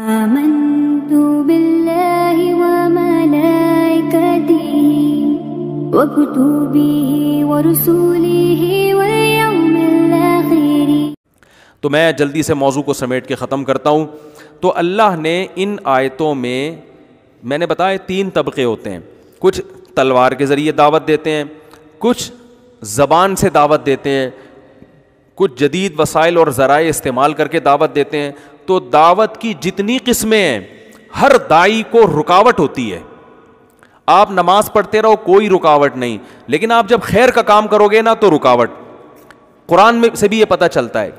तो मैं जल्दी से मौजू को समेट के ख़त्म करता हूँ तो अल्लाह ने इन आयतों में मैंने बताया तीन तबके होते हैं कुछ तलवार के ज़रिए दावत देते हैं कुछ ज़बान से दावत देते हैं कुछ जदीद वसाइल और ज़राए इस्तेमाल करके दावत देते हैं तो दावत की जितनी किस्में हैं हर दाई को रुकावट होती है आप नमाज पढ़ते रहो कोई रुकावट नहीं लेकिन आप जब खैर का काम करोगे ना तो रुकावट कुरान में से भी ये पता चलता है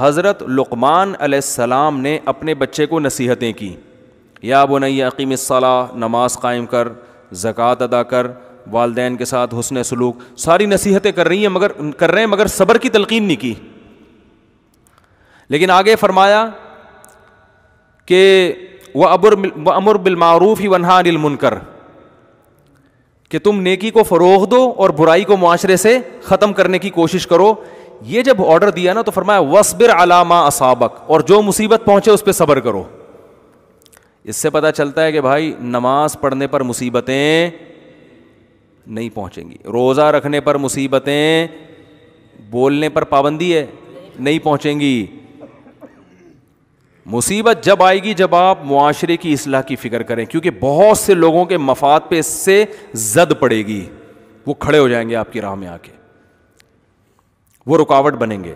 हज़रत लुकमान अलैहिस्सलाम ने अपने बच्चे को नसीहतें की या बुनई अकीम सलाह नमाज कायम कर जक़ात अदा कर वालदेन के साथ हसन सलूक सारी नसीहतें कर रही हैं मगर कर रहे हैं मगर सब्र की तलकीन नहीं की लेकिन आगे फरमाया कि वह अबर व अमर बिलमारूफ ही वनहा अनिल मुनकर कि तुम नेकी को फ़रोग दो और बुराई को माशरे से ख़त्म करने की कोशिश करो ये जब ऑर्डर दिया ना तो फरमाया वसबर अलामा असाबक और जो मुसीबत पहुँचे उस पर सब्र करो इससे पता चलता है कि भाई नमाज पढ़ने पर मुसीबतें नहीं पहुँचेंगी रोज़ा रखने पर मुसीबतें बोलने पर पाबंदी है नहीं पहुँचेंगी मुसीबत जब आएगी जब आप मुआरे की असलाह की फ़िक्र करें क्योंकि बहुत से लोगों के मफाद पे इससे जद पड़ेगी वो खड़े हो जाएंगे आपकी राह में आके वो रुकावट बनेंगे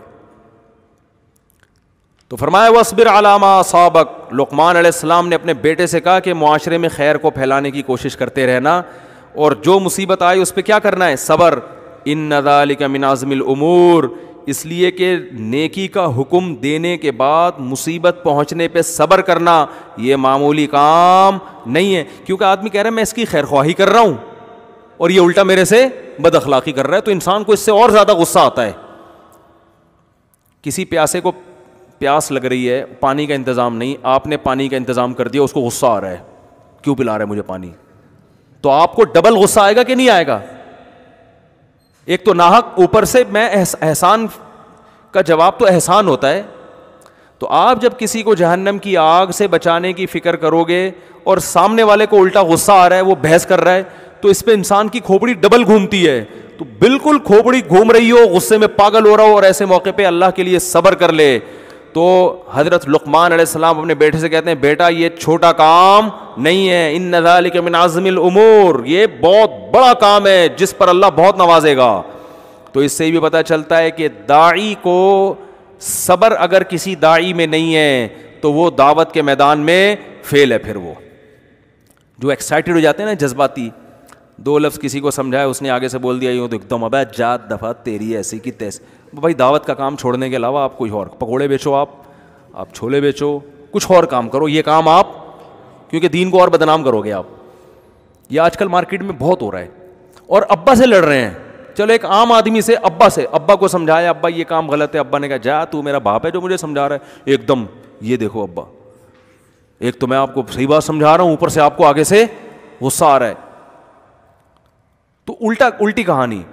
तो फरमाया वसबिर आलामा सबक लकमान आसमाम ने अपने बेटे से कहा कि माशरे में खैर को फैलाने की कोशिश करते रहना और जो मुसीबत आई उस पर क्या करना है सबर इन नदालिक मिनाजमिल उमूर इसलिए कि नेकी का हुक्म देने के बाद मुसीबत पहुंचने पे सब्र करना ये मामूली काम नहीं है क्योंकि आदमी कह रहा है मैं इसकी खैर ख्वाही कर रहा हूँ और ये उल्टा मेरे से बद अखलाक़ी कर रहा है तो इंसान को इससे और ज़्यादा गुस्सा आता है किसी प्यासे को प्यास लग रही है पानी का इंतज़ाम नहीं आपने पानी का इंतज़ाम कर दिया उसको गुस्सा आ रहा है क्यों पिला रहा है मुझे पानी तो आपको डबल गुस्सा आएगा कि नहीं आएगा एक तो नाहक ऊपर से मैं एहसान का जवाब तो एहसान होता है तो आप जब किसी को जहन्नम की आग से बचाने की फिक्र करोगे और सामने वाले को उल्टा गुस्सा आ रहा है वो बहस कर रहा है तो इस पर इंसान की खोपड़ी डबल घूमती है तो बिल्कुल खोपड़ी घूम रही हो गुस्से में पागल हो रहा हो और ऐसे मौके पर अल्लाह के लिए सबर कर ले तो हज़रत लुकमान सलाम अपने बेटे से कहते हैं बेटा ये छोटा काम नहीं है इन नज़ाल के मिनाजमिल उमूर ये बहुत बड़ा काम है जिस पर अल्लाह बहुत नवाजेगा तो इससे भी पता चलता है कि दाई को सब्र अगर किसी दाई में नहीं है तो वो दावत के मैदान में फेल है फिर वो जो एक्साइटेड हो जाते हैं ना जज्बाती दो लफ्ज़ किसी को समझाया उसने आगे से बोल दिया यूँ तो एकदम अब जात दफ़ा तेरी ऐसी की तैसी भाई दावत का काम छोड़ने के अलावा आप कोई और पकौड़े बेचो आप आप छोले बेचो कुछ और काम करो ये काम आप क्योंकि दीन को और बदनाम करोगे आप ये आजकल मार्केट में बहुत हो रहा है और अब्बा से लड़ रहे हैं चलो एक आम आदमी से अब्बा से अब्बा को समझाया अब्बा ये काम गलत है अब्बा ने कहा जा तू मेरा बाप है जो मुझे समझा रहा है एकदम ये देखो अब्बा एक तो मैं आपको सही बात समझा रहा हूँ ऊपर से आपको आगे से गुस्सा आ रहा है तो उल्टा उल्टी कहानी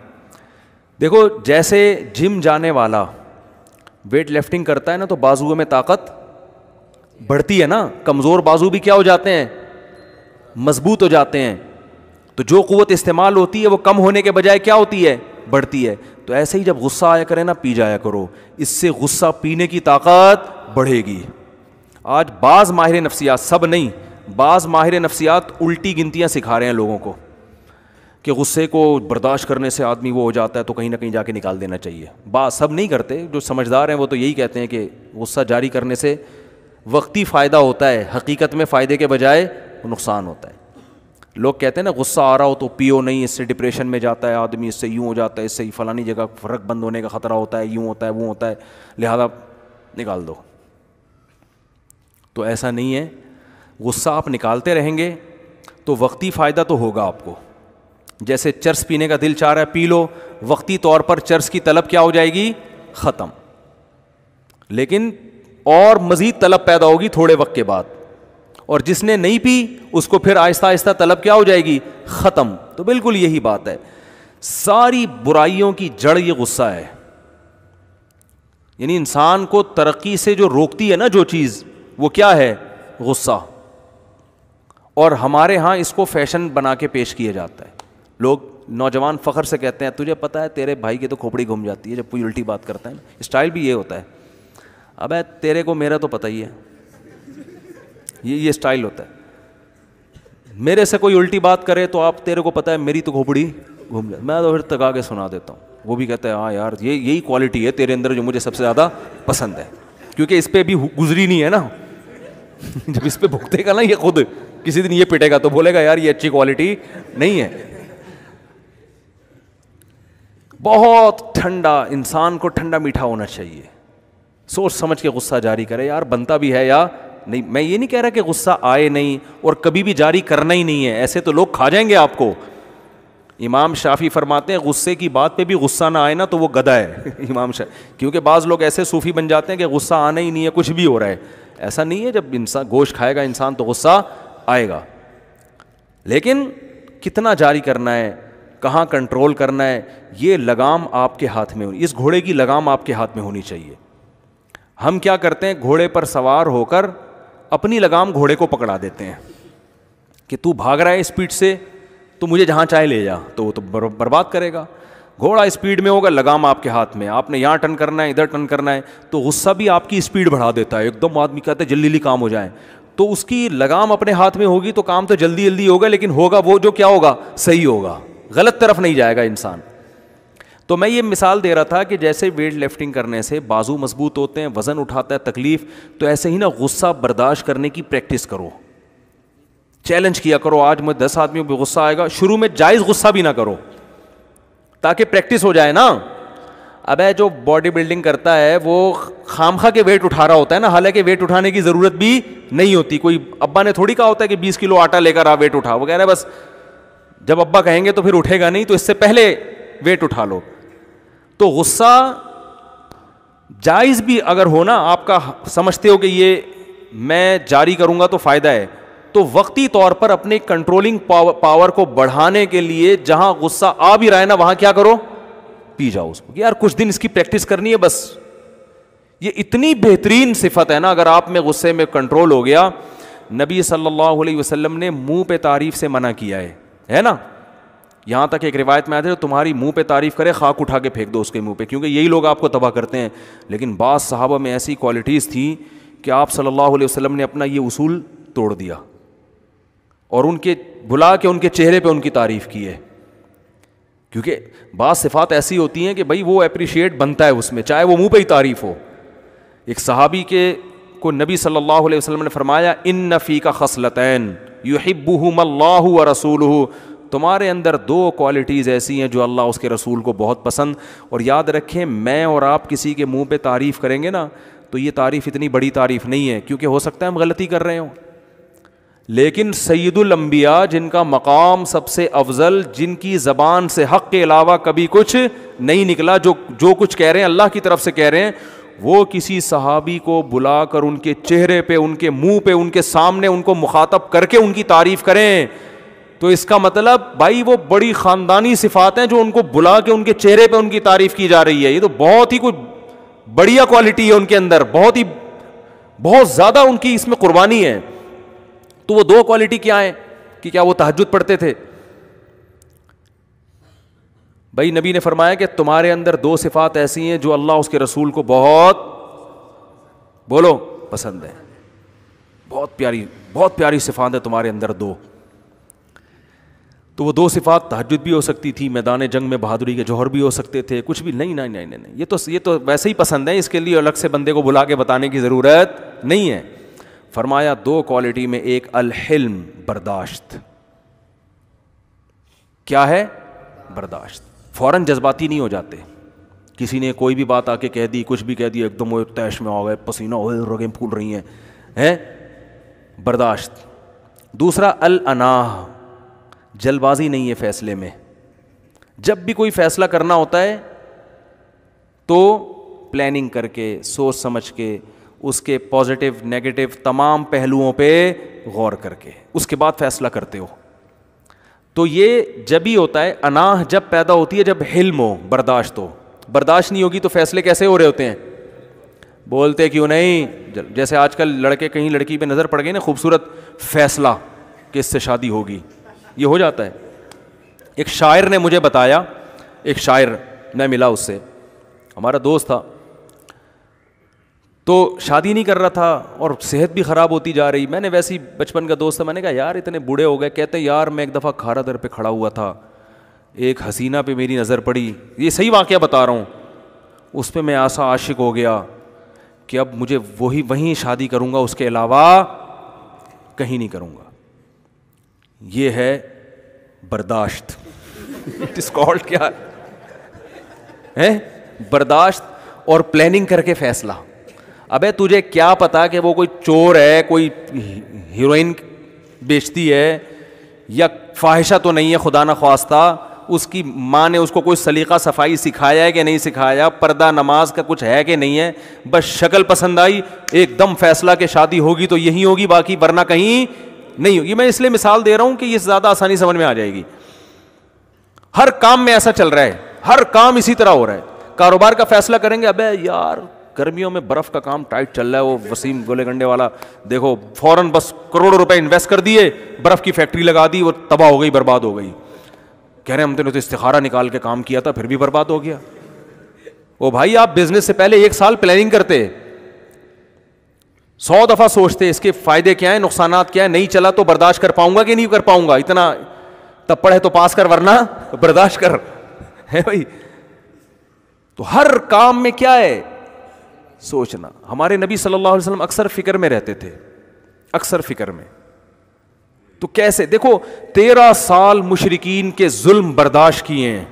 देखो जैसे जिम जाने वाला वेट लिफ्टिंग करता है ना तो बाजुओं में ताकत बढ़ती है ना कमज़ोर बाजू भी क्या हो जाते हैं मजबूत हो जाते हैं तो जो कुत इस्तेमाल होती है वो कम होने के बजाय क्या होती है बढ़ती है तो ऐसे ही जब गुस्सा आया करें ना पी जाया करो इससे गुस्सा पीने की ताकत बढ़ेगी आज बाज़ माहिर नफ्सियात सब नहीं बाज़ माहिर नफ्सियात उल्टी गिनतियाँ सिखा रहे हैं लोगों को कि गुस्से को बर्दाश्त करने से आदमी वो हो जाता है तो कहीं ना कहीं जाके निकाल देना चाहिए बात सब नहीं करते जो समझदार हैं वो तो यही कहते हैं कि गुस्सा जारी करने से वक्ती फ़ायदा होता है हकीकत में फ़ायदे के बजाय नुकसान होता है लोग कहते हैं ना गुस्सा आ रहा हो तो पियो नहीं इससे डिप्रेशन में जाता है आदमी इससे यूँ हो जाता है इससे फ़लानी जगह फ़र्क बंद होने का ख़तरा होता है यूँ होता है वो होता है लिहाजा निकाल दो तो ऐसा नहीं है गुस्सा आप निकालते रहेंगे तो वक्ती फ़ायदा तो होगा आपको जैसे चर्स पीने का दिल चाह रहा है पी लो वक्ती तौर पर चर्स की तलब क्या हो जाएगी ख़त्म लेकिन और मज़ीद तलब पैदा होगी थोड़े वक्त के बाद और जिसने नहीं पी उसको फिर आहिस्ता आहिस्ता तलब क्या हो जाएगी ख़त्म तो बिल्कुल यही बात है सारी बुराइयों की जड़ ये गुस्सा है यानी इंसान को तरक्की से जो रोकती है ना जो चीज़ वो क्या है गुस्सा और हमारे यहां इसको फैशन बना के पेश किया जाता है लोग नौजवान फ़ख्र से कहते हैं तुझे पता है तेरे भाई की तो खोपड़ी घूम जाती है जब कोई उल्टी बात करता है ना स्टाइल भी ये होता है अब तेरे को मेरा तो पता ही है ये ये स्टाइल होता है मेरे से कोई उल्टी बात करे तो आप तेरे को पता है मेरी तो खोपड़ी घूम जाती मैं तो फिर तगा के सुना देता हूँ वो भी कहता है हाँ यार ये यही क्वालिटी है तेरे अंदर जो मुझे सबसे ज़्यादा पसंद है क्योंकि इस पर भी गुजरी नहीं है ना जब इस पर भुगतेगा ना ये खुद किसी दिन ये पिटेगा तो बोलेगा यार ये अच्छी क्वालिटी नहीं है बहुत ठंडा इंसान को ठंडा मीठा होना चाहिए सोच समझ के गुस्सा जारी करे यार बनता भी है या नहीं मैं ये नहीं कह रहा कि गुस्सा आए नहीं और कभी भी जारी करना ही नहीं है ऐसे तो लोग खा जाएंगे आपको इमाम शाफी फरमाते हैं गुस्से की बात पे भी गुस्सा ना आए ना तो वो गदा है इमाम शाह क्योंकि बाज़ लोग ऐसे सूफ़ी बन जाते हैं कि गुस्सा आना ही नहीं है कुछ भी हो रहा है ऐसा नहीं है जब इंसान गोश्त खाएगा इंसान तो गुस्सा आएगा लेकिन कितना जारी करना है कहाँ कंट्रोल करना है ये लगाम आपके हाथ में होनी इस घोड़े की लगाम आपके हाथ में होनी चाहिए हम क्या करते हैं घोड़े पर सवार होकर अपनी लगाम घोड़े को पकड़ा देते हैं कि तू भाग रहा है स्पीड से तो मुझे जहाँ चाहे ले जा तो वो तो बर्बाद करेगा घोड़ा स्पीड में होगा लगाम आपके हाथ में आपने यहाँ टर्न करना है इधर टर्न करना है तो गुस्सा भी आपकी स्पीड बढ़ा देता है एकदम आदमी कहते हैं जल्दी जल्दी काम हो जाए तो उसकी लगाम अपने हाथ में होगी तो काम तो जल्दी जल्दी होगा लेकिन होगा वो जो क्या होगा सही होगा गलत तरफ नहीं जाएगा इंसान तो मैं ये मिसाल दे रहा था कि जैसे वेट लिफ्टिंग करने से बाजू मजबूत होते हैं वज़न उठाता है तकलीफ़ तो ऐसे ही ना गुस्सा बर्दाश्त करने की प्रैक्टिस करो चैलेंज किया करो आज मुझे दस आदमियों पर गुस्सा आएगा शुरू में जायज़ गुस्सा भी ना करो ताकि प्रैक्टिस हो जाए ना अब जो बॉडी बिल्डिंग करता है वो खामखा के वेट उठा रहा होता है ना हालांकि वेट उठाने की ज़रूरत भी नहीं होती कोई अब्बा ने थोड़ी कहा होता है कि 20 किलो आटा लेकर आ वेट उठा वो कह रहे बस जब अब्बा कहेंगे तो फिर उठेगा नहीं तो इससे पहले वेट उठा लो तो गुस्सा जायज़ भी अगर हो ना आपका समझते हो कि ये मैं जारी करूँगा तो फ़ायदा है तो वक्ती तौर पर अपने कंट्रोलिंग पावर को बढ़ाने के लिए जहाँ गुस्सा आ भी रहा है ना वहाँ क्या करो पी जाओ उसको यार कुछ दिन इसकी प्रैक्टिस करनी है बस ये इतनी बेहतरीन सिफत है ना अगर आप में गुस्से में कंट्रोल हो गया नबी सल्लल्लाहु अलैहि वसल्लम ने मुंह पे तारीफ से मना किया है है ना यहाँ तक एक रिवायत में आते हैं तुम्हारी मुंह पे तारीफ करे खाक उठा के फेंक दो उसके मुंह पे क्योंकि यही लोग आपको तबाह करते हैं लेकिन बाद साहबा में ऐसी क्वालिटीज़ थी कि आप सल्लल्लाहु अलैहि वसल्लम ने अपना ये उसूल तोड़ दिया और उनके बुला के उनके चेहरे पे उनकी तारीफ़ की है क्योंकि बाद सिफात ऐसी होती हैं कि भाई वो अप्रिशिएट बनता है उसमें चाहे वो मुँह पर ही तारीफ़ हो एक सहाबी के को नबी सल्लल्लाहु अलैहि वसल्लम ने फरमाया इन नफ़ी का खसलतैन युहिबूम अल्लाह व रसूल तुम्हारे अंदर दो क्वालिटीज़ ऐसी हैं जो अल्लाह उसके रसूल को बहुत पसंद और याद रखें मैं और आप किसी के मुंह पर तारीफ़ करेंगे ना तो ये तारीफ़ इतनी बड़ी तारीफ़ नहीं है क्योंकि हो सकता है हम गलती कर रहे हो लेकिन सैदुलम्बिया जिनका मकाम सबसे अफजल जिनकी ज़बान से हक़ के अलावा कभी कुछ नहीं निकला जो जो कुछ कह रहे हैं अल्लाह की तरफ से कह रहे हैं वो किसी सहाबी को बुला कर उनके चेहरे पे उनके मुंह पे उनके सामने उनको मुखातब करके उनकी तारीफ करें तो इसका मतलब भाई वो बड़ी ख़ानदानी सिफात हैं जो उनको बुला के उनके चेहरे पे उनकी तारीफ की जा रही है ये तो बहुत ही कुछ बढ़िया क्वालिटी है उनके अंदर बहुत ही बहुत ज़्यादा उनकी इसमें कुर्बानी है तो वो दो क्वालिटी क्या है कि क्या वो तहजद पढ़ते थे भाई नबी ने फरमाया कि तुम्हारे अंदर दो सिफात ऐसी हैं जो अल्लाह उसके रसूल को बहुत बोलो पसंद है बहुत प्यारी बहुत प्यारी सिफात है तुम्हारे अंदर दो तो वो दो सिफात तहजद भी हो सकती थी मैदान जंग में बहादुरी के जौहर भी हो सकते थे कुछ भी नहीं नहीं नहीं नहीं ये तो ये तो वैसे ही पसंद है इसके लिए अलग से बंदे को बुला के बताने की ज़रूरत नहीं है फरमाया दो क्वालिटी में एक अलहिल्म बर्दाश्त क्या है बर्दाश्त फ़ौर जज्बाती नहीं हो जाते किसी ने कोई भी बात आके कह दी कुछ भी कह दिया एकदम वो तैश में हो गए पसीना हो रगें फूल रही हैं हैं बर्दाश्त दूसरा अल अनाह जल्दबाजी नहीं है फैसले में जब भी कोई फैसला करना होता है तो प्लानिंग करके सोच समझ के उसके पॉजिटिव नेगेटिव तमाम पहलुओं पे गौर करके उसके बाद फैसला करते हो तो ये जब ही होता है अनाह जब पैदा होती है जब हिल हो बर्दाश्त हो बर्दाश्त नहीं होगी तो फैसले कैसे हो रहे होते हैं बोलते क्यों नहीं जैसे आजकल लड़के कहीं लड़की पे नज़र पड़ गई ना खूबसूरत फैसला कि इससे शादी होगी ये हो जाता है एक शायर ने मुझे बताया एक शायर मैं मिला उससे हमारा दोस्त था तो शादी नहीं कर रहा था और सेहत भी ख़राब होती जा रही मैंने वैसे ही बचपन का दोस्त था मैंने कहा यार इतने बूढ़े हो गए कहते हैं यार मैं एक दफ़ा खारा दर पे खड़ा हुआ था एक हसीना पे मेरी नज़र पड़ी ये सही वाक़ बता रहा हूँ उस पर मैं आसा आशिक हो गया कि अब मुझे वही वहीं शादी करूँगा उसके अलावा कहीं नहीं करूँगा ये है बर्दाश्त डिस्कॉल्ड क्या है बर्दाश्त और प्लानिंग करके फैसला अबे तुझे क्या पता कि वो कोई चोर है कोई हीरोइन बेचती है या ख्वाहिशा तो नहीं है खुदा न ख्वास्ता उसकी माँ ने उसको कोई सलीका सफाई सिखाया है कि नहीं सिखाया पर्दा नमाज का कुछ है कि नहीं है बस शक्ल पसंद आई एकदम फैसला के शादी होगी तो यही होगी बाकी वरना कहीं नहीं होगी मैं इसलिए मिसाल दे रहा हूं कि ये ज़्यादा आसानी समझ में आ जाएगी हर काम में ऐसा चल रहा है हर काम इसी तरह हो रहा है कारोबार का फैसला करेंगे अब यार गर्मियों में बर्फ का काम टाइट चल रहा है वो वसीम गोले गंडे वाला देखो फौरन बस करोड़ों रुपए इन्वेस्ट कर दिए बर्फ की फैक्ट्री लगा दी वो तबाह हो गई बर्बाद हो गई कह रहे हमने तो इस्तारा निकाल के काम किया था फिर भी बर्बाद हो गया ओ भाई आप बिजनेस से पहले एक साल प्लानिंग करते सौ दफा सोचते इसके फायदे क्या है नुकसान क्या है नहीं चला तो बर्दाश्त कर पाऊंगा कि नहीं कर पाऊंगा इतना तप्पड़ है तो पास कर वरना बर्दाश्त कर है भाई तो हर काम में क्या है सोचना हमारे नबी सल्लल्लाहु अलैहि वसल्लम अक्सर फिक्र में रहते थे अक्सर फिक्र में तो कैसे देखो तेरह साल मुशरकिन के जुल्म बर्दाश्त किए हैं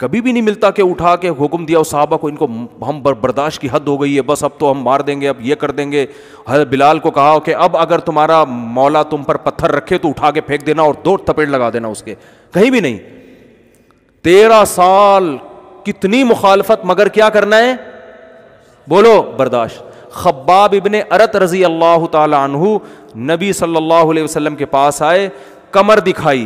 कभी भी नहीं मिलता कि उठा के हुक्म दिया साहबा को इनको हम बर्दाश्त की हद हो गई है बस अब तो हम मार देंगे अब ये कर देंगे हर बिलाल को कहा कि अब अगर तुम्हारा मौला तुम पर पत्थर रखे तो उठा के फेंक देना और दो थपेड़ लगा देना उसके कहीं भी नहीं तेरह साल कितनी मुखालफत मगर क्या करना है बोलो बर्दाश्त खब्बाब इबन अरत रज़ी अल्लाह तु नबी सल्लल्लाहु अलैहि के पास आए कमर दिखाई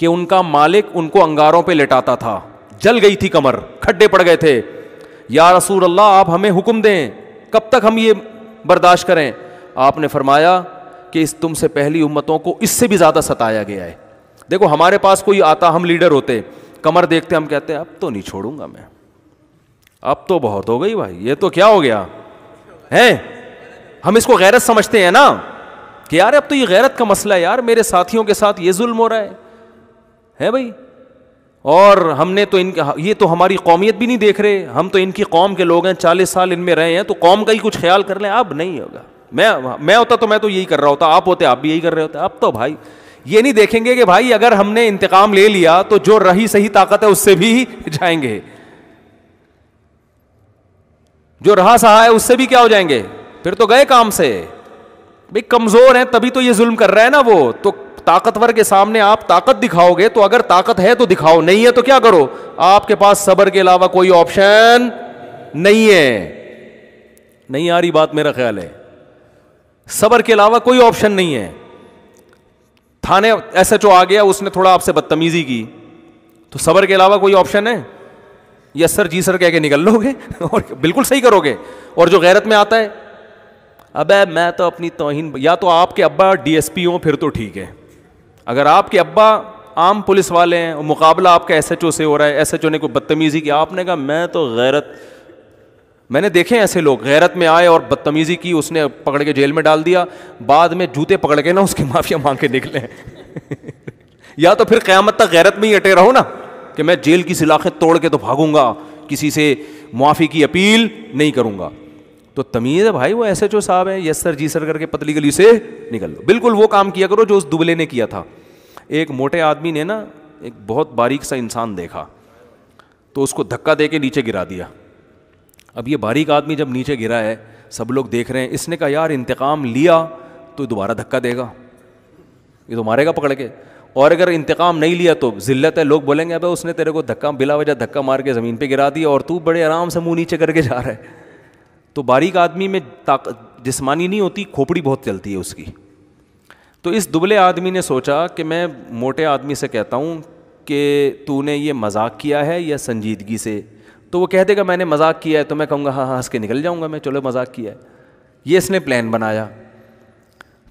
कि उनका मालिक उनको अंगारों पर लेटाता था जल गई थी कमर खड्डे पड़ गए थे या रसूल अल्लाह आप हमें हुक्म दें कब तक हम ये बर्दाश्त करें आपने फरमाया कि इस तुम से पहली उम्मतों को इससे भी ज़्यादा सताया गया है देखो हमारे पास कोई आता हम लीडर होते कमर देखते हम कहते हैं अब तो नहीं छोड़ूंगा मैं अब तो बहुत हो गई भाई ये तो क्या हो गया है हम इसको गैरत समझते हैं ना कि यार अब तो ये गैरत का मसला है यार मेरे साथियों के साथ ये जुल्म हो रहा है है भाई और हमने तो इन ये तो हमारी कौमियत भी नहीं देख रहे हम तो इनकी कौम के लोग हैं चालीस साल इनमें रहे हैं तो कौम का ही कुछ ख्याल कर लें अब नहीं होगा मैं मैं होता तो मैं तो यही कर रहा होता आप होते आप भी यही कर रहे होते अब तो भाई ये नहीं देखेंगे कि भाई अगर हमने इंतकाम ले लिया तो जो रही सही ताकत है उससे भी जाएंगे जो रहा सहा है उससे भी क्या हो जाएंगे फिर तो गए काम से भाई कमजोर है तभी तो ये जुल्म कर रहा है ना वो तो ताकतवर के सामने आप ताकत दिखाओगे तो अगर ताकत है तो दिखाओ नहीं है तो क्या करो आपके पास सबर के अलावा कोई ऑप्शन नहीं है नहीं आ रही बात मेरा ख्याल है सबर के अलावा कोई ऑप्शन नहीं है थाने एसएचओ आ गया उसने थोड़ा आपसे बदतमीजी की तो सबर के अलावा कोई ऑप्शन है यस सर जी सर कह के निकल लोगे और बिल्कुल सही करोगे और जो गैरत में आता है अबे मैं तो अपनी तोहिन या तो आपके अब्बा डीएसपी हो फिर तो ठीक है अगर आपके अब्बा आम पुलिस वाले हैं और मुकाबला आपका एस एच ओ से हो रहा है एस एच ओ ने कोई बदतमीज़ी की आपने कहा मैं तो गैरत मैंने देखे ऐसे लोग गैरत में आए और बदतमीज़ी की उसने पकड़ के जेल में डाल दिया बाद में जूते पकड़ के ना उसकी माफ़िया मांग के निकले या तो फिर क़्यामत तक गैरत में ही अटे रहो ना कि मैं जेल की सिलाखें तोड़ के तो भागूंगा किसी से मुआफ़ी की अपील नहीं करूंगा तो तमीज़ है भाई वो ऐसे जो साहब हैं यस सर जी सर करके पतली गली से निकल लो बिल्कुल वो काम किया करो जो उस दुबले ने किया था एक मोटे आदमी ने ना एक बहुत बारीक सा इंसान देखा तो उसको धक्का दे के नीचे गिरा दिया अब ये बारीक आदमी जब नीचे गिरा है सब लोग देख रहे हैं इसने कहा यार इंतकाम लिया तो दोबारा धक्का देगा ये तो मारेगा पकड़ के और अगर इंतकाम नहीं लिया तो ज़िल्लत है लोग बोलेंगे अब उसने तेरे को धक्का बिला वजह धक्का मार के ज़मीन पे गिरा दिया और तू बड़े आराम से मुंह नीचे करके जा रहा है तो बारीक आदमी में ताकत जिसमानी नहीं होती खोपड़ी बहुत चलती है उसकी तो इस दुबले आदमी ने सोचा कि मैं मोटे आदमी से कहता हूँ कि तू ने ये मजाक किया है या संजीदगी से तो वो कह देगा मैंने मजाक किया है तो मैं कहूँगा हाँ, हाँ हंस के निकल जाऊँगा मैं चलो मजाक किया है ये इसने प्लान बनाया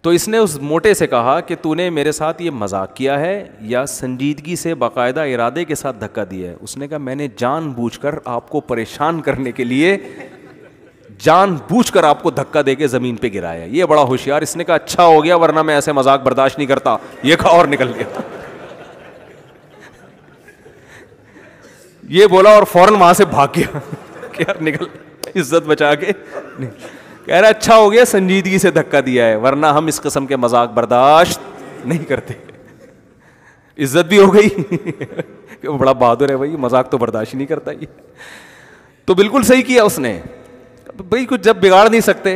तो इसने उस मोटे से कहा कि तूने मेरे साथ ये मजाक किया है या संजीदगी से बाकायदा इरादे के साथ धक्का दिया है उसने कहा मैंने जान बूझ कर आपको परेशान करने के लिए जान बूझ कर आपको धक्का दे के ज़मीन पर गिराया ये बड़ा होशियार इसने कहा अच्छा हो गया वरना मैं ऐसे मजाक बर्दाश्त नहीं करता ये कहा और निकल गया ये बोला और फौरन वहां से भाग गया निकल इज्जत बचा के निकल कह रहा अच्छा हो गया संजीदगी से धक्का दिया है वरना हम इस कस्म के मजाक बर्दाश्त नहीं करते इज्जत भी हो गई वो बड़ा बहादुर है भाई मजाक तो बर्दाश्त नहीं करता ये तो बिल्कुल सही किया उसने भाई कुछ जब बिगाड़ नहीं सकते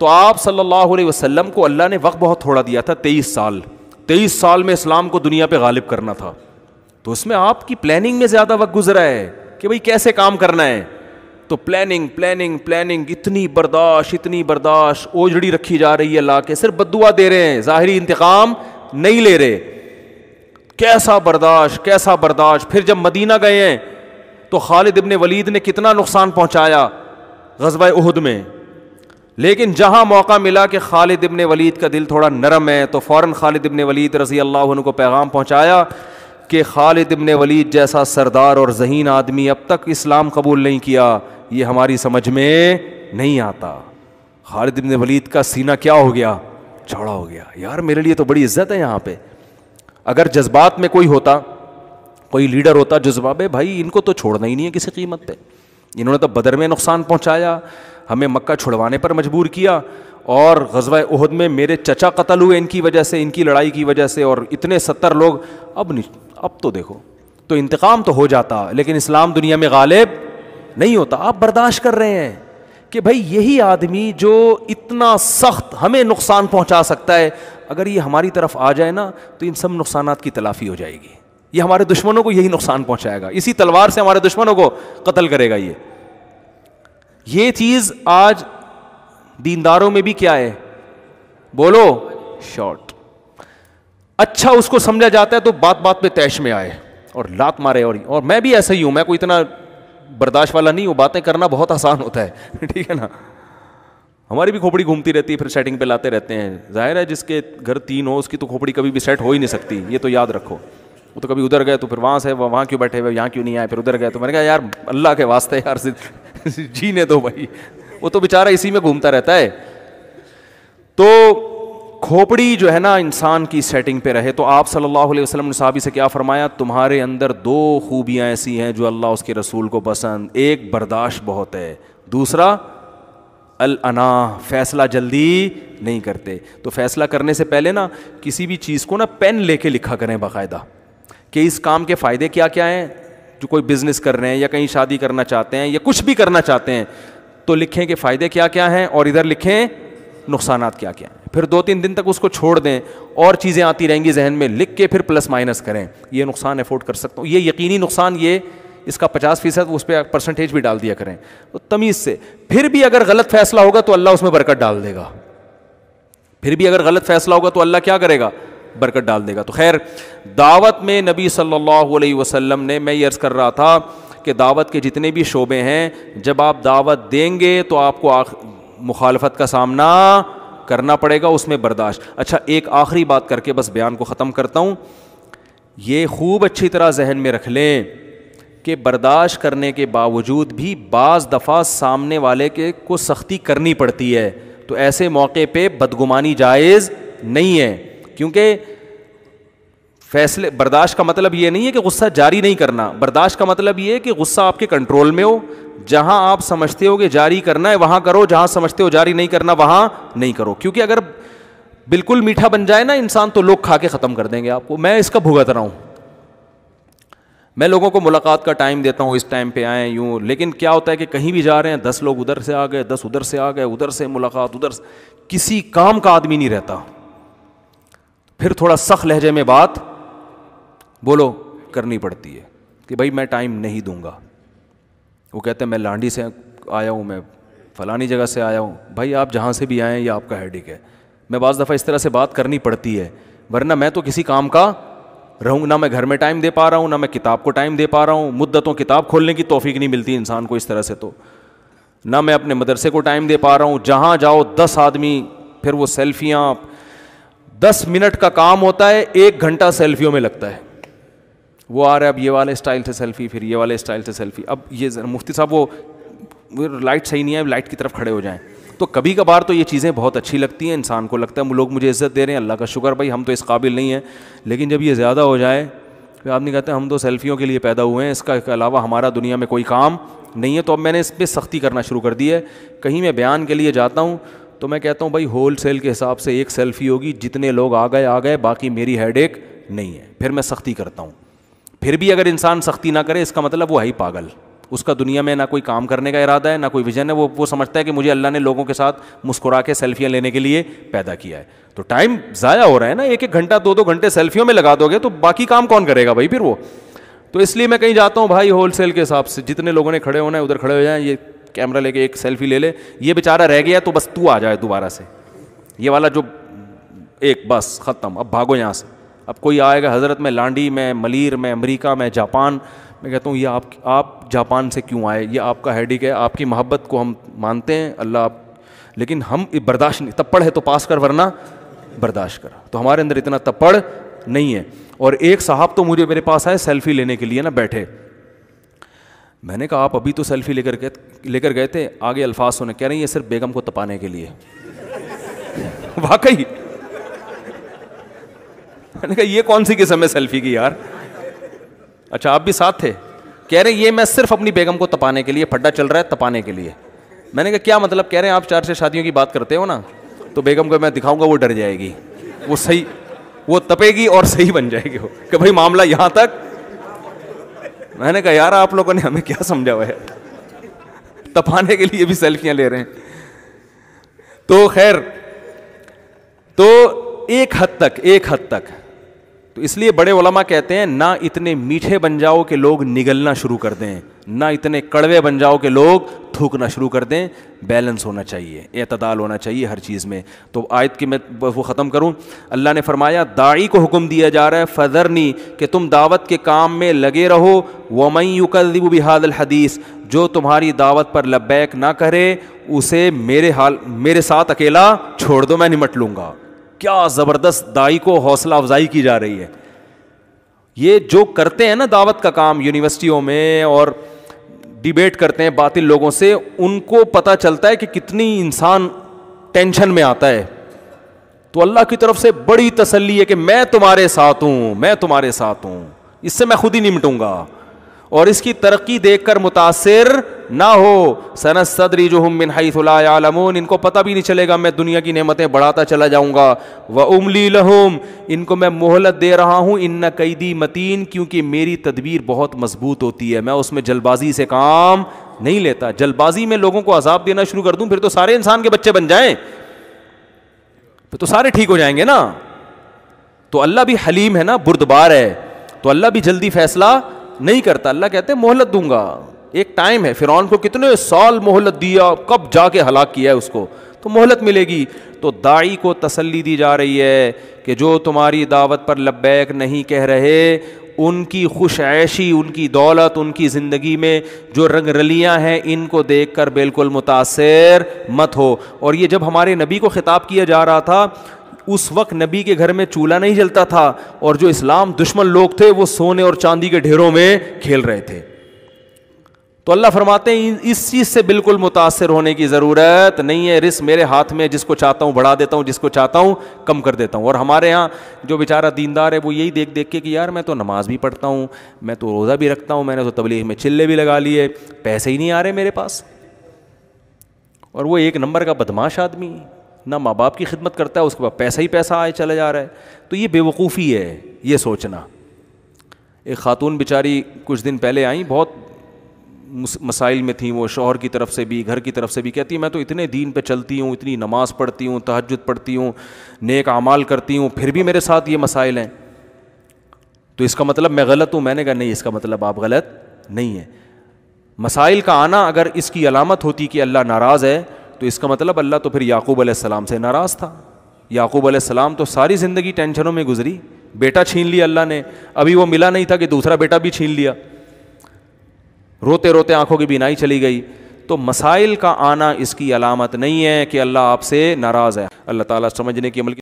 तो आप सल्लल्लाहु अलैहि वसल्लम को अल्लाह ने वक्त बहुत थोड़ा दिया था तेईस साल तेईस साल में इस्लाम को दुनिया पे गालिब करना था तो उसमें आपकी प्लानिंग में ज़्यादा वक्त गुजरा है कि भाई कैसे काम करना है तो प्लानिंग प्लानिंग प्लानिंग इतनी बर्दाश्त इतनी बर्दाश्त ओझड़ी रखी जा रही है अल्लाह के सिर्फ बदुआ दे रहे हैं ज़ाहरी इंतकाम नहीं ले रहे कैसा बर्दाश्त कैसा बर्दाश्त फिर जब मदीना गए हैं तो खालिद इबन वलीद ने कितना नुकसान पहुंचाया गजबा उहद में लेकिन जहां मौका मिला कि खालिद इबन वलीद का दिल थोड़ा नरम है तो फ़ौर खालिद इबन वलीद रज़ी अल्लाह को पैगाम पहुंचाया कि खालिद इबन वलीद जैसा सरदार और जहीन आदमी अब तक इस्लाम कबूल नहीं किया ये हमारी समझ में नहीं आता खालिद इबन वलीद का सीना क्या हो गया चौड़ा हो गया यार मेरे लिए तो बड़ी इज्जत है यहाँ पे अगर जज्बात में कोई होता कोई लीडर होता जज्बाबे भाई इनको तो छोड़ना ही नहीं है किसी कीमत पर इन्होंने तो बदर में नुकसान पहुँचाया हमें मक्का छुड़वाने पर मजबूर किया और गजवा उहद में मेरे चचा कतल हुए इनकी वजह से इनकी लड़ाई की वजह से और इतने सत्तर लोग अब अब तो देखो तो इंतकाम तो हो जाता लेकिन इस्लाम दुनिया में गालिब नहीं होता आप बर्दाश्त कर रहे हैं कि भाई यही आदमी जो इतना सख्त हमें नुकसान पहुंचा सकता है अगर ये हमारी तरफ आ जाए ना तो इन सब नुकसान की तलाफी हो जाएगी ये हमारे दुश्मनों को यही नुकसान पहुंचाएगा इसी तलवार से हमारे दुश्मनों को कत्ल करेगा ये ये चीज़ आज दीनदारों में भी क्या है बोलो शॉर्ट अच्छा उसको समझा जाता है तो बात बात पे तैश में आए और लात मारे और और मैं भी ऐसा ही हूं मैं कोई इतना बर्दाश्त वाला नहीं हूं बातें करना बहुत आसान होता है ठीक है ना हमारी भी खोपड़ी घूमती रहती है फिर सेटिंग पे लाते रहते हैं जाहिर है जिसके घर तीन हो उसकी तो खोपड़ी कभी भी सेट हो ही नहीं सकती ये तो याद रखो वो तो कभी उधर गए तो फिर वहाँ से वह वहाँ क्यों बैठे हुए यहाँ क्यों नहीं आए फिर उधर गए तो मैंने कहा यार अल्लाह के वास्ते यार जीने दो भाई वो तो बेचारा इसी में घूमता रहता है तो खोपड़ी जो है ना इंसान की सेटिंग पे रहे तो आप सल्लल्लाहु अलैहि वसल्लम ने साहबी से क्या फरमाया तुम्हारे अंदर दो खूबियां ऐसी हैं जो अल्लाह उसके रसूल को पसंद एक बर्दाश्त बहुत है दूसरा अल अना फैसला जल्दी नहीं करते तो फैसला करने से पहले ना किसी भी चीज़ को ना पेन लेके लिखा करें बाकायदा कि इस काम के फ़ायदे क्या क्या हैं जो कोई बिज़नेस कर रहे हैं या कहीं शादी करना चाहते हैं या कुछ भी करना चाहते हैं तो लिखें कि फ़ायदे क्या क्या हैं और इधर लिखें नुकसान क्या क्या हैं फिर दो तीन दिन तक उसको छोड़ दें और चीज़ें आती रहेंगी जहन में लिख के फिर प्लस माइनस करें ये नुकसान अफोर्ड कर सकता हूँ ये यकीनी नुकसान ये इसका पचास फीसद उस पर परसेंटेज भी डाल दिया करें तो तमीज़ से फिर भी अगर गलत फैसला होगा तो अल्लाह उसमें बरकत डाल देगा फिर भी अगर गलत फैसला होगा तो अल्लाह क्या करेगा बरकत डाल देगा तो खैर दावत में नबी सल्लल्लाहु अलैहि वसल्लम ने मैं ये अर्ज़ कर रहा था कि दावत के जितने भी शोबे हैं जब आप दावत देंगे तो आपको मुखालफत का सामना करना पड़ेगा उसमें बर्दाश्त अच्छा एक आखिरी बात करके बस बयान को ख़त्म करता हूँ ये खूब अच्छी तरह जहन में रख लें कि बर्दाश्त करने के बावजूद भी बाज़ दफ़ा सामने वाले के को सख्ती करनी पड़ती है तो ऐसे मौके पे बदगुमानी जायज़ नहीं है क्योंकि फैसले बर्दाश्त का मतलब ये नहीं है कि गुस्सा जारी नहीं करना बर्दाश्त का मतलब ये है कि गुस्सा आपके कंट्रोल में हो जहाँ आप समझते हो कि जारी करना है वहां करो जहाँ समझते हो जारी नहीं करना वहाँ नहीं करो क्योंकि अगर बिल्कुल मीठा बन जाए ना इंसान तो लोग खा के ख़त्म कर देंगे आपको मैं इसका भुगत रहा हूँ मैं लोगों को मुलाकात का टाइम देता हूँ इस टाइम पे आए यूँ लेकिन क्या होता है कि कहीं भी जा रहे हैं दस लोग उधर से आ गए दस उधर से आ गए उधर से मुलाकात उधर किसी काम का आदमी नहीं रहता फिर थोड़ा सख लहजे में बात बोलो करनी पड़ती है कि भाई मैं टाइम नहीं दूंगा वो कहते हैं मैं लांडी से आया हूँ मैं फलानी जगह से आया हूँ भाई आप जहाँ से भी आएँ ये आपका हेडिक है मैं बज़ दफ़ा इस तरह से बात करनी पड़ती है वरना मैं तो किसी काम का रहूँ ना मैं घर में टाइम दे पा रहा हूँ ना मैं किताब को टाइम दे पा रहा हूँ मुद्दतों किताब खोलने की तोफ़ी नहीं मिलती इंसान को इस तरह से तो ना मैं अपने मदरसे को टाइम दे पा रहा हूँ जहाँ जाओ दस आदमी फिर वो सेल्फियाँ दस मिनट का काम होता है एक घंटा सेल्फियों में लगता है वो आ रहा है अब ये वाले स्टाइल से सेल्फी फिर ये वाले स्टाइल से सेल्फी अब ये मुफ्ती साहब वो, लाइट सही नहीं है लाइट की तरफ खड़े हो जाएं तो कभी कभार तो ये चीज़ें बहुत अच्छी लगती हैं इंसान को लगता है लोग मुझे इज्जत दे रहे हैं अल्लाह का शुक्र भाई हम तो इस काबिल नहीं हैं लेकिन जब ये ज़्यादा हो जाए फिर नहीं कहते हम तो सेल्फियों के लिए पैदा हुए हैं इसका अलावा हमारा दुनिया में कोई काम नहीं है तो अब मैंने इस पर सख्ती करना शुरू कर दी है कहीं मैं बयान के लिए जाता हूँ तो मैं कहता हूँ भाई होल सेल के हिसाब से एक सेल्फ़ी होगी जितने लोग आ गए आ गए बाकी मेरी हेड नहीं है फिर मैं सख्ती करता हूँ फिर भी अगर इंसान सख्ती ना करे इसका मतलब वो है ही पागल उसका दुनिया में ना कोई काम करने का इरादा है ना कोई विजन है वो वो समझता है कि मुझे अल्लाह ने लोगों के साथ मुस्कुरा के सेल्फियाँ लेने के लिए पैदा किया है तो टाइम ज़ाया हो रहा है ना एक एक घंटा दो दो घंटे सेल्फियों में लगा दोगे तो बाकी काम कौन करेगा भाई फिर वो तो इसलिए मैं कहीं जाता हूँ भाई होलसेल के हिसाब से जितने लोगों ने खड़े होना है उधर खड़े हो जाए ये कैमरा लेके एक सेल्फी ले ले ये बेचारा रह गया तो बस तू आ जाए दोबारा से ये वाला जो एक बस ख़त्म अब भागो यहाँ से अब कोई आएगा हज़रत मैं लांडी में मलिर में अमेरिका में जापान मैं कहता हूँ ये आप आप जापान से क्यों आए ये आपका हेडिक है आपकी मोहब्बत को हम मानते हैं अल्लाह आप लेकिन हम बर्दाश्त नहीं तप्पड़ है तो पास कर वरना बर्दाश्त कर तो हमारे अंदर इतना तप्पड़ नहीं है और एक साहब तो मुझे मेरे पास आए सेल्फी लेने के लिए ना बैठे मैंने कहा आप अभी तो सेल्फी लेकर लेकर गए थे आगे अल्फाज सुने कह रही ये सिर्फ बेगम को तपाने के लिए वाकई मैंने कहा ये कौन सी किस्म है सेल्फी की यार अच्छा आप भी साथ थे कह रहे ये मैं सिर्फ अपनी बेगम को तपाने के लिए फड्डा चल रहा है तपाने के लिए मैंने कहा क्या मतलब कह रहे हैं आप चार से शादियों की बात करते हो ना तो बेगम को मैं दिखाऊंगा वो डर जाएगी वो सही वो तपेगी और सही बन जाएगी वो कि भाई मामला यहाँ तक मैंने कहा यार आप लोगों ने हमें क्या समझा हुआ है तपाने के लिए भी सेल्फियाँ ले रहे हैं तो खैर तो एक हद तक एक हद तक तो इसलिए बड़े ओलमा कहते हैं ना इतने मीठे बन जाओ कि लोग निगलना शुरू कर दें ना इतने कड़वे बन जाओ कि लोग थूकना शुरू कर दें बैलेंस होना चाहिए एतदाल होना चाहिए हर चीज़ में तो आयत की मैं वो ख़त्म करूं अल्लाह ने फरमाया दाई को हुक्म दिया जा रहा है फ़जरनी कि तुम दावत के काम में लगे रहो मई वमई युकदब बिहादल हदीस जो तुम्हारी दावत पर लबैक ना करे उसे मेरे हाल मेरे साथ अकेला छोड़ दो मैं निमट लूँगा क्या ज़बरदस्त दाई को हौसला अफजाई की जा रही है ये जो करते हैं ना दावत का काम यूनिवर्सिटियों में और डिबेट करते हैं बातिल लोगों से उनको पता चलता है कि कितनी इंसान टेंशन में आता है तो अल्लाह की तरफ से बड़ी तसल्ली है कि मैं तुम्हारे साथ हूँ मैं तुम्हारे साथ हूँ इससे मैं खुद ही निपटूंगा और इसकी तरक्की देख कर मुतासर ना हो सनत सदरी जो हम मिनहलामून इनको पता भी नहीं चलेगा मैं दुनिया की नेमतें बढ़ाता चला जाऊंगा व उमली लहूम इनको मैं मोहलत दे रहा हूँ इन न कैदी मतीन क्योंकि मेरी तदबीर बहुत मजबूत होती है मैं उसमें जल्दबाजी से काम नहीं लेता जल्दबाजी में लोगों को अजाब देना शुरू कर दूं फिर तो सारे इंसान के बच्चे बन जाएं फिर तो सारे ठीक हो जाएंगे ना तो अल्लाह भी हलीम है ना बुरदबार है तो अल्लाह भी जल्दी फैसला नहीं करता अल्लाह कहते हैं मोहलत दूंगा एक टाइम है फिर को कितने साल मोहलत दिया कब जाके हलाक किया है उसको तो मोहलत मिलेगी तो दाई को तसल्ली दी जा रही है कि जो तुम्हारी दावत पर लब्बैक नहीं कह रहे उनकी खुशऐशी उनकी दौलत उनकी ज़िंदगी में जो रंग रलियाँ हैं इनको देख कर बिल्कुल मुतासर मत हो और ये जब हमारे नबी को ख़िताब किया जा रहा था उस वक्त नबी के घर में चूल्हा नहीं जलता था और जो इस्लाम दुश्मन लोग थे वो सोने और चांदी के ढेरों में खेल रहे थे तो अल्लाह फरमाते हैं इस चीज़ से बिल्कुल मुतासर होने की ज़रूरत नहीं है रिस्क मेरे हाथ में जिसको चाहता हूँ बढ़ा देता हूँ जिसको चाहता हूँ कम कर देता हूँ और हमारे यहां जो बेचारा दीनदार है वो यही देख देख के कि यार मैं तो नमाज़ भी पढ़ता हूँ मैं तो रोज़ा भी रखता हूँ मैंने तो तबलीग में चिल्ले भी लगा लिए पैसे ही नहीं आ रहे मेरे पास और वो एक नंबर का बदमाश आदमी ना माँ बाप की खिदमत करता है उसके बाद पैसा ही पैसा आए चला जा रहा है तो ये बेवकूफ़ी है ये सोचना एक ख़ातून बेचारी कुछ दिन पहले आई बहुत मसाइल में थी वो शोहर की तरफ से भी घर की तरफ से भी कहती मैं तो इतने दीन पे चलती हूँ इतनी नमाज़ पढ़ती हूँ तहजद पढ़ती हूँ नेक अमाल करती हूँ फिर भी मेरे साथ ये मसाइल हैं तो इसका मतलब मैं गलत हूँ मैंने कहा नहीं इसका मतलब आप गलत नहीं है मसाइल का आना अगर इसकी अलामत होती कि अल्लाह नाराज़ है तो इसका मतलब अल्लाह तो फिर याकूब आसमाम से नाराज़ था याकूब आसमाम तो सारी ज़िंदगी टेंशनों में गुजरी बेटा छीन लिया अल्लाह ने अभी वो मिला नहीं था कि दूसरा बेटा भी छीन लिया रोते रोते आंखों की बिनाई चली गई तो मसाइल का आना इसकी अलामत नहीं है कि अल्लाह आपसे नाराज़ है अल्लाह ताला समझने की अमल की